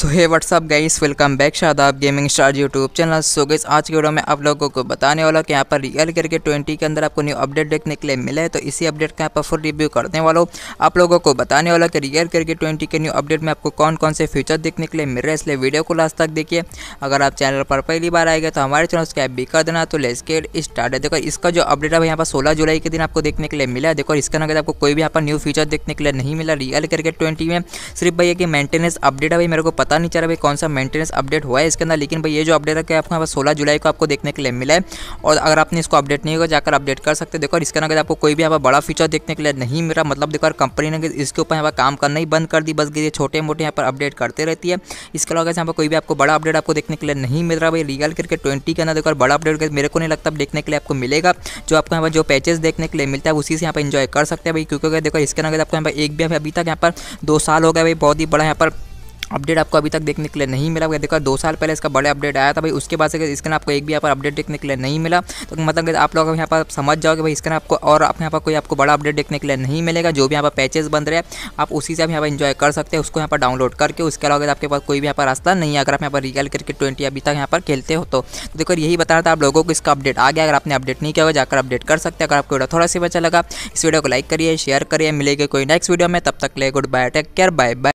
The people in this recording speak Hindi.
सो hi what's up guys welcome back Shadab gaming star YouTube channel so guys आज की वीडियो में आप लोगों को बताने वाला कि यहाँ पर रियल करके 20 के अंदर आपको न्यू अपडेट देखने के लिए मिला है तो इसी अपडेट का यहाँ पर फुल रिव्यू करने वाला हूँ आप लोगों को बताने वाला कि रियल करके 20 के न्यू अपडेट में आपको कौन कौन से फीचर देखने के लिए मिल रहे हैं इसलिए वीडियो को लास्ट तक देखिए अगर आप चैनल पर पहली बार आएगा तो हमारे चैनल सब्सक्राइब भी कर देना तो लेस गेट स्टार्ट है देखो इसका जो अपडेट है यहाँ पर सोलह जुलाई के दिन आपको देखने के लिए मिला है देखो इसके अंदर आपको कोई भी यहाँ पर न्यू फीचर देखने के लिए नहीं मिला रियल करके ट्वेंटी में सिर्फ भैया की मेंटेनेंस अपडेट है भाई मेरे को पता नहीं चल रहा भाई कौन सा मेंटेनेंस अपडेट हुआ है इसके अंदर लेकिन भाई ये जो अपडेट है कि आपको सोलह जुलाई को आपको देखने के लिए मिला है और अगर आपने इसको अपडेट नहीं होगा जाकर अपडेट कर सकते देखो इसके अंदर आपको कोई भी यहाँ पर बड़ा फीचर देखने के लिए नहीं मिला मतलब देखो कंपनी ने इसके ऊपर यहाँ पर काम करना ही बंद कर दी बस ये छोटे मोटे यहाँ पर अपडेट करते रहती है इसके अलावा यहाँ पर कोई भी आपको बड़ा अपडेट आपको देखने के लिए नहीं मिल रहा भाई रियल क्रिकेट ट्वेंटी के अंदर देखो बड़ा अपडेट मेरे को नहीं लगता देखने के लिए आपको मिलेगा जो आपको यहाँ पर जो पैचेस देखने के लिए मिलता है उसी से यहाँ पर इंजॉय कर सकते हैं भाई क्योंकि देखो इसके अंदर आपको यहाँ पर एक भी अभी तक यहाँ पर दो साल हो गया भाई बहुत ही बड़ा यहाँ पर अपडेट आपको अभी तक देखने के लिए नहीं मिला देखो दो साल पहले इसका बड़े अपडेट आया था भाई उसके बाद से इसके आपको एक भी यहाँ पर अपडेट देखने के लिए नहीं मिला तो मतलब आप लोग यहाँ पर समझ जाओगे भाई इसके आपको और आप यहाँ पर कोई आपको बड़ा अपडेट देखने के लिए नहीं मिलेगा जो भी यहाँ पर पैचेज बन रहे हैं आप उसी से आप यहाँ पर इंजॉय कर सकते हैं उसको यहाँ पर डाउनलोड करके उसके अलावा आपके पास कोई भी यहाँ पर रास्ता नहीं है अगर आप यहाँ पर रियल क्रिकेट ट्वेंटी अभी तक यहाँ पर खेलते हो तो, तो देखो यही बता रहा था आप लोगों को इसका अपडेट आ गया अगर आपने अपडेट नहीं किया जाकर अपडेट कर सकते अगर आपको थोड़ा सा अच्छा लगा इस वीडियो को लाइक करिए शेयर करिए मिलेगी कोई नेक्स्ट वीडियो में तब तक ले good bye take care bye bye